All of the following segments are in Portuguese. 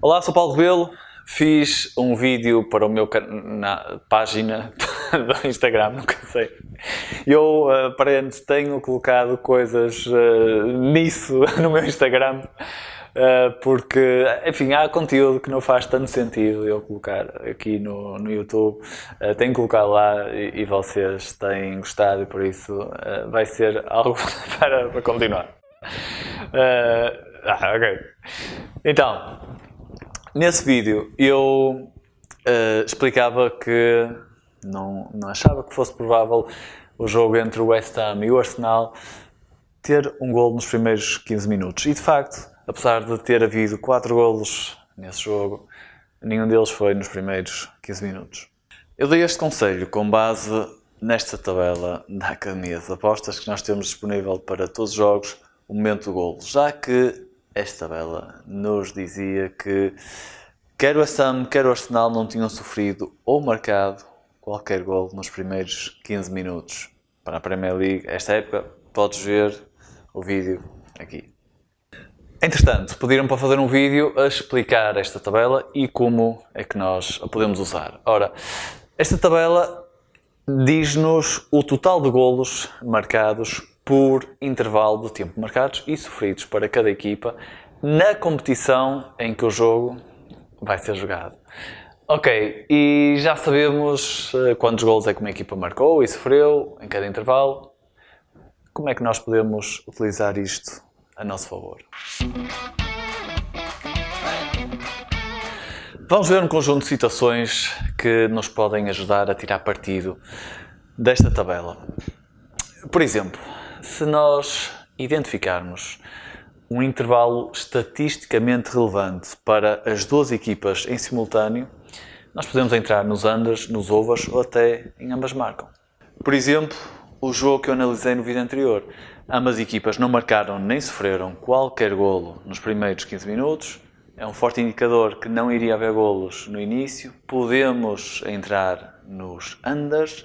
Olá, sou Paulo Rebelo. Fiz um vídeo para o meu na página do Instagram, nunca sei. Eu, eh, aparentemente, tenho colocado coisas uh, nisso no meu Instagram, uh, porque, enfim, há conteúdo que não faz tanto sentido eu colocar aqui no, no YouTube. Uh, tenho colocado lá e, e, vocês têm gostado, e por isso vai ser algo para, para continuar. ah, ok. Então, Nesse vídeo eu uh, explicava que não, não achava que fosse provável o jogo entre o West Ham e o Arsenal ter um gol nos primeiros 15 minutos. E de facto, apesar de ter havido 4 golos nesse jogo, nenhum deles foi nos primeiros 15 minutos. Eu dei este conselho com base nesta tabela da Academia de Apostas que nós temos disponível para todos os jogos, o momento do golo, já que esta tabela nos dizia que quer o Assam, quer o Arsenal não tinham sofrido ou marcado qualquer gol nos primeiros 15 minutos. Para a Premier League, esta época, podes ver o vídeo aqui. Entretanto, pediram para fazer um vídeo a explicar esta tabela e como é que nós a podemos usar. Ora, esta tabela diz-nos o total de golos marcados por intervalo de tempo marcados e sofridos para cada equipa na competição em que o jogo vai ser jogado. Ok, e já sabemos eh, quantos gols é que uma equipa marcou e sofreu em cada intervalo. Como é que nós podemos utilizar isto a nosso favor? Vamos ver um conjunto de situações que nos podem ajudar a tirar partido desta tabela. Por exemplo, se nós identificarmos um intervalo estatisticamente relevante para as duas equipas em simultâneo, nós podemos entrar nos andas, nos ovas ou até em ambas marcam. Por exemplo, o jogo que eu analisei no vídeo anterior. Ambas equipas não marcaram nem sofreram qualquer golo nos primeiros 15 minutos. É um forte indicador que não iria haver golos no início. Podemos entrar nos andas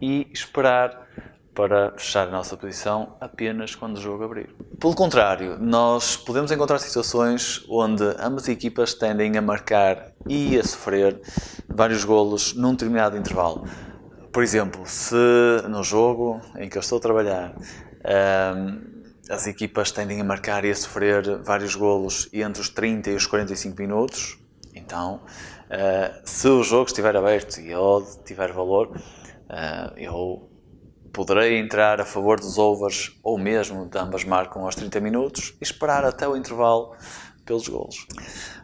e esperar para fechar a nossa posição apenas quando o jogo abrir. Pelo contrário, nós podemos encontrar situações onde ambas equipas tendem a marcar e a sofrer vários golos num determinado intervalo. Por exemplo, se no jogo em que eu estou a trabalhar um, ehm, as equipas tendem a marcar e a sofrer vários golos entre os 30 e os 45 minutos, então uh, se o jogo estiver aberto e a odd tiver valor, uh, eu Poderei entrar a favor dos overs ou mesmo de ambas marcam aos 30 minutos e esperar até o intervalo pelos golos.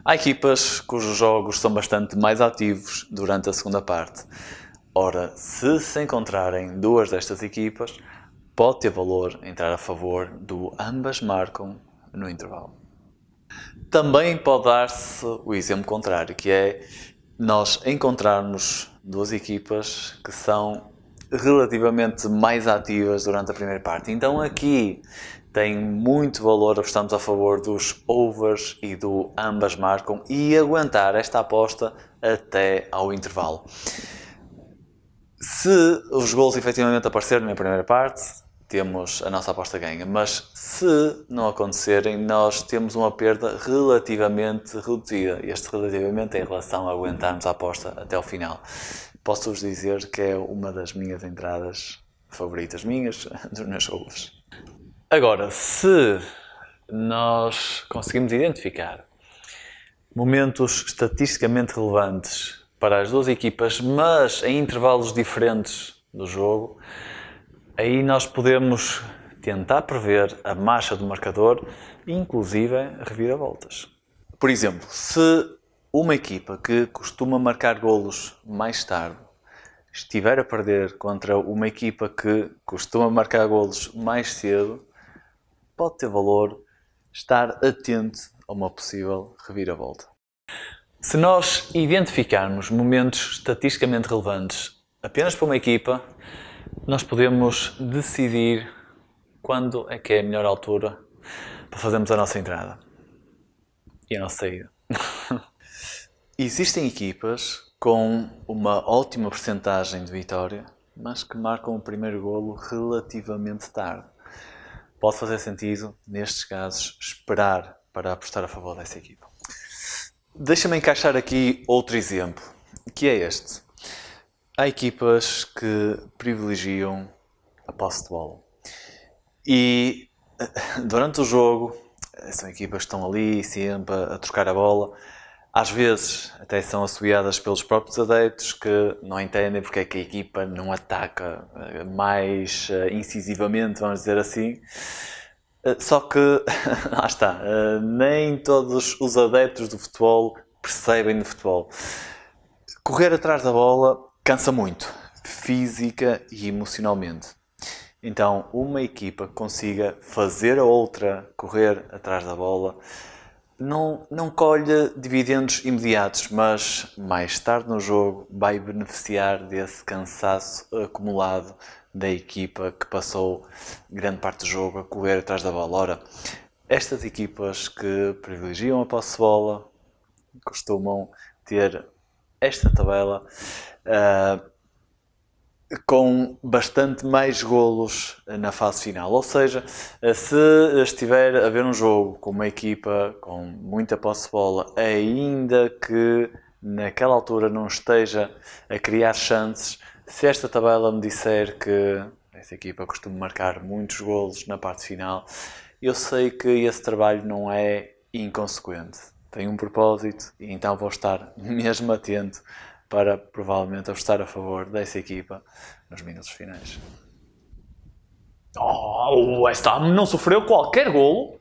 Há equipas cujos jogos são bastante mais ativos durante a segunda parte. Ora, se se encontrarem duas destas equipas, pode ter valor entrar a favor do ambas marcam no intervalo. Também pode dar-se o exemplo contrário, que é nós encontrarmos duas equipas que são relativamente mais ativas durante a primeira parte. Então aqui tem muito valor apostamos a favor dos overs e do ambas marcam e aguentar esta aposta até ao intervalo. Se os gols efetivamente aparecerem na primeira parte, temos a nossa aposta ganha, mas se não acontecerem, nós temos uma perda relativamente reduzida. Este relativamente é em relação a aguentarmos a aposta até o final posso-vos dizer que é uma das minhas entradas favoritas minhas dos meus shows. Agora, se nós conseguimos identificar momentos estatisticamente relevantes para as duas equipas, mas em intervalos diferentes do jogo, aí nós podemos tentar prever a marcha do marcador, inclusive reviravoltas. Por exemplo, se uma equipa que costuma marcar golos mais tarde estiver a perder contra uma equipa que costuma marcar golos mais cedo, pode ter valor estar atento a uma possível reviravolta. Se nós identificarmos momentos estatisticamente relevantes apenas para uma equipa, nós podemos decidir quando é que é a melhor altura para fazermos a nossa entrada e a nossa saída. Existem equipas com uma ótima percentagem de vitória, mas que marcam o primeiro golo relativamente tarde. Pode fazer sentido, nestes casos, esperar para apostar a favor dessa equipa. Deixa-me encaixar aqui outro exemplo, que é este. Há equipas que privilegiam a posse de bola. E eh, durante o jogo, são equipas que estão ali sempre a trocar a bola às vezes até são assobiadas pelos próprios adeptos que não entendem porque é que a equipa não ataca eh, mais eh, incisivamente, vamos dizer assim. Eh, só que, lá está, nem todos os adeptos do futebol percebem de futebol. Correr atrás da bola cansa muito, física e emocionalmente. Então, uma equipa que consiga fazer a outra correr atrás da bola não, não colhe dividendos imediatos, mas mais tarde no jogo vai beneficiar desse cansaço acumulado da equipa que passou grande parte do jogo a correr atrás da bola. Ora, estas equipas que privilegiam a posse de bola costumam ter esta tabela uh, com bastante mais golos na fase final. Ou seja, se estiver a ver um jogo com uma equipa com muita posse de bola, ainda que naquela altura não esteja a criar chances, se esta tabela me disser que esta equipa costuma marcar muitos golos na parte final, eu sei que esse trabalho não é inconsequente. Tem um propósito e então vou estar mesmo atento para provavelmente apostar a favor dessa equipa nos minutos finais. Oh, o West Ham não sofreu qualquer golo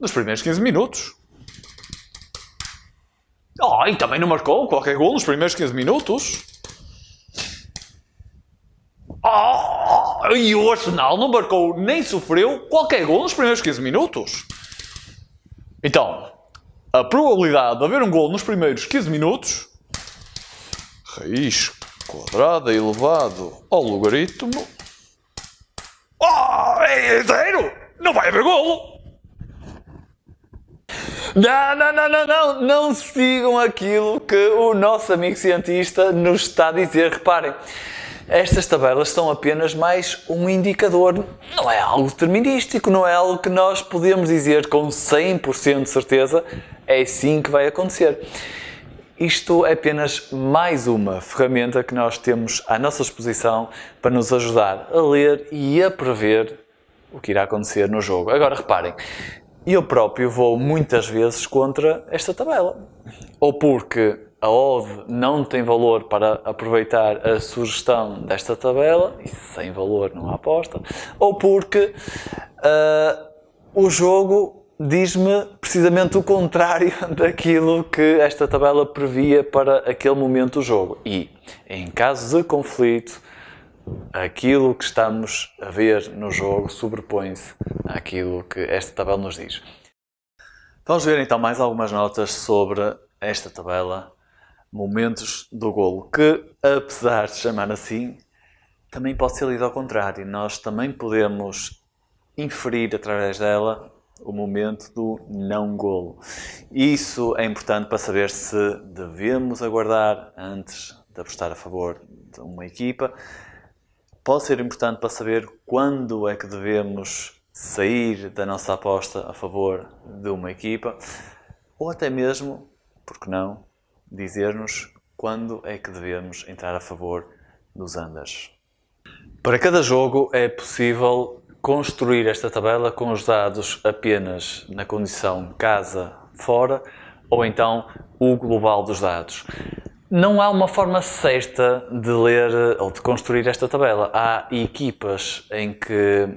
nos primeiros 15 minutos. Oh, e também não marcou qualquer gol nos primeiros 15 minutos. Oh, e o Arsenal não marcou nem sofreu qualquer gol nos primeiros 15 minutos. Então, a probabilidade de haver um gol nos primeiros 15 minutos raiz quadrada elevado ao logaritmo. Oh, é zero! Não vai haver golo! Não, não, não, não, não, não sigam aquilo que o nosso amigo cientista nos está a dizer. Reparem, estas tabelas são apenas mais um indicador, não é algo determinístico, não é algo que nós podemos dizer com 100% de certeza é assim que vai acontecer. Isto é apenas mais uma ferramenta que nós temos à nossa disposição para nos ajudar a ler e a prever o que irá acontecer no jogo. Agora reparem, eu próprio vou muitas vezes contra esta tabela. Ou porque a OVE não tem valor para aproveitar a sugestão desta tabela, e sem valor não há aposta, ou porque uh, o jogo diz-me precisamente o contrário daquilo que esta tabela previa para aquele momento do jogo. E, em caso de conflito, aquilo que estamos a ver no jogo sobrepõe-se àquilo que esta tabela nos diz. Vamos ver então mais algumas notas sobre esta tabela, momentos do golo, que apesar de chamar assim, também pode ser lido ao contrário. Nós também podemos inferir através dela o momento do não golo. Isso é importante para saber se devemos aguardar antes de apostar a favor de uma equipa. Pode ser importante para saber quando é que devemos sair da nossa aposta a favor de uma equipa, ou até mesmo, por que não, dizer-nos quando é que devemos entrar a favor dos andas. Para cada jogo é possível construir esta tabela com os dados apenas na condição casa fora ou então o global dos dados. Não há uma forma certa de ler ou de construir esta tabela. Há equipas em que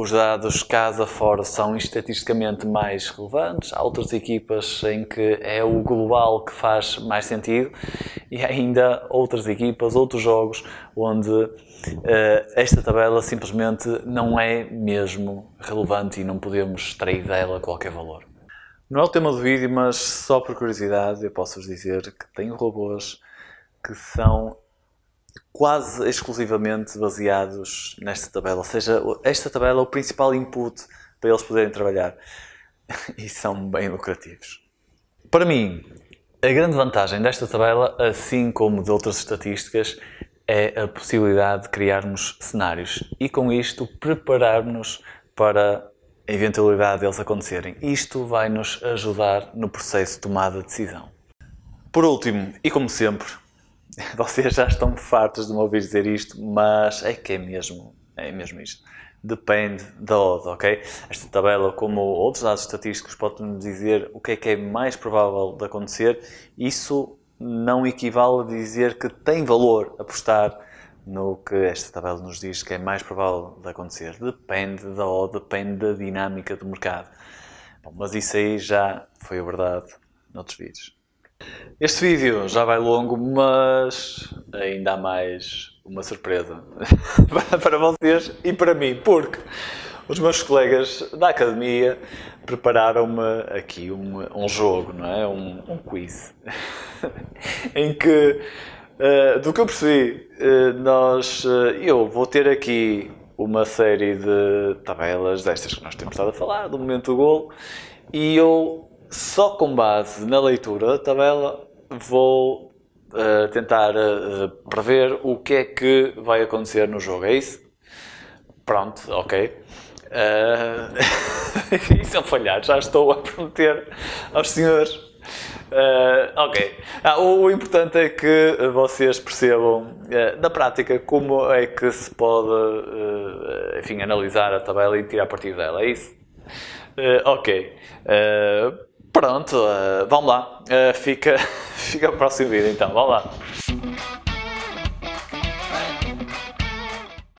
os dados casa fora são estatisticamente mais relevantes, há outras equipas em que é o global que faz mais sentido e ainda outras equipas, outros jogos onde uh, esta tabela simplesmente não é mesmo relevante e não podemos extrair dela qualquer valor. Não é o tema do vídeo, mas só por curiosidade eu posso vos dizer que tenho robôs que são quase exclusivamente baseados nesta tabela. Ou seja, esta tabela é o principal input para eles poderem trabalhar. E são bem lucrativos. Para mim, a grande vantagem desta tabela, assim como de outras estatísticas, é a possibilidade de criarmos cenários e com isto prepararmos para a eventualidade deles acontecerem. Isto vai nos ajudar no processo de tomada de decisão. Por último, e como sempre, vocês já estão fartos de me ouvir dizer isto, mas é que é mesmo, é mesmo isto. Depende da odd, ok? Esta tabela, como outros dados estatísticos, pode-nos dizer o que é que é mais provável de acontecer. Isso não equivale a dizer que tem valor apostar no que esta tabela nos diz que é mais provável de acontecer. Depende da odd, depende da dinâmica do mercado. Bom, mas isso aí já foi abordado noutros vídeos. Este vídeo já vai longo, mas ainda há mais uma surpresa para vocês e para mim, porque os meus colegas da academia prepararam-me aqui um, um, jogo, não é? Um, um quiz. em que, uh, do que eu percebi, uh, nós, uh, eu vou ter aqui uma série de tabelas destas que nós temos estado a falar, do momento do golo, e eu só com base na leitura da tabela vou uh, tentar uh, prever o que é que vai acontecer no jogo, é isso? Pronto, ok. Uh... isso é um falhar, já estou a prometer aos senhores. Uh, ok. Ah, o, o, importante é que vocês percebam uh, na prática como é que se pode uh, enfim, analisar a tabela e tirar partido dela, é isso? ok. Pronto, uh, vamos lá. Uh, fica, fica o próximo vídeo então, vamos lá.